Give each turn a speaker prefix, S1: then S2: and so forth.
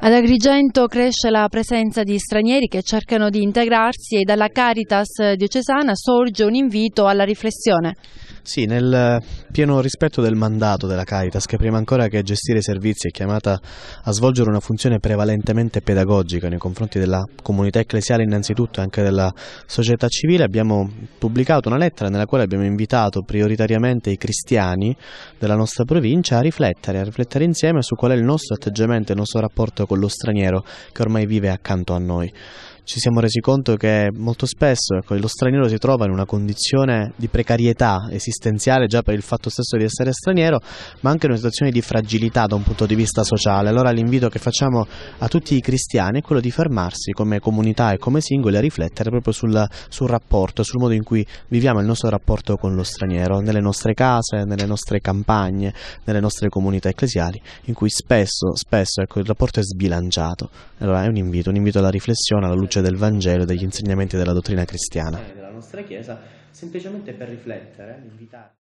S1: Ad Agrigento cresce la presenza di stranieri che cercano di integrarsi e dalla Caritas diocesana sorge un invito alla riflessione.
S2: Sì, nel pieno rispetto del mandato della Caritas, che prima ancora che gestire i servizi è chiamata a svolgere una funzione prevalentemente pedagogica nei confronti della comunità ecclesiale innanzitutto e anche della società civile, abbiamo pubblicato una lettera nella quale abbiamo invitato prioritariamente i cristiani della nostra provincia a riflettere, a riflettere insieme su qual è il nostro atteggiamento il nostro rapporto con lo straniero che ormai vive accanto a noi ci siamo resi conto che molto spesso ecco, lo straniero si trova in una condizione di precarietà esistenziale già per il fatto stesso di essere straniero, ma anche in una situazione di fragilità da un punto di vista sociale. Allora l'invito che facciamo a tutti i cristiani è quello di fermarsi come comunità e come singoli a riflettere proprio sul, sul rapporto, sul modo in cui viviamo il nostro rapporto con lo straniero, nelle nostre case, nelle nostre campagne, nelle nostre comunità ecclesiali, in cui spesso, spesso ecco, il rapporto è sbilanciato. Allora è un invito, un invito alla riflessione, alla luce luce del
S1: Vangelo e degli insegnamenti della dottrina cristiana. Della nostra Chiesa, semplicemente per riflettere, invitare.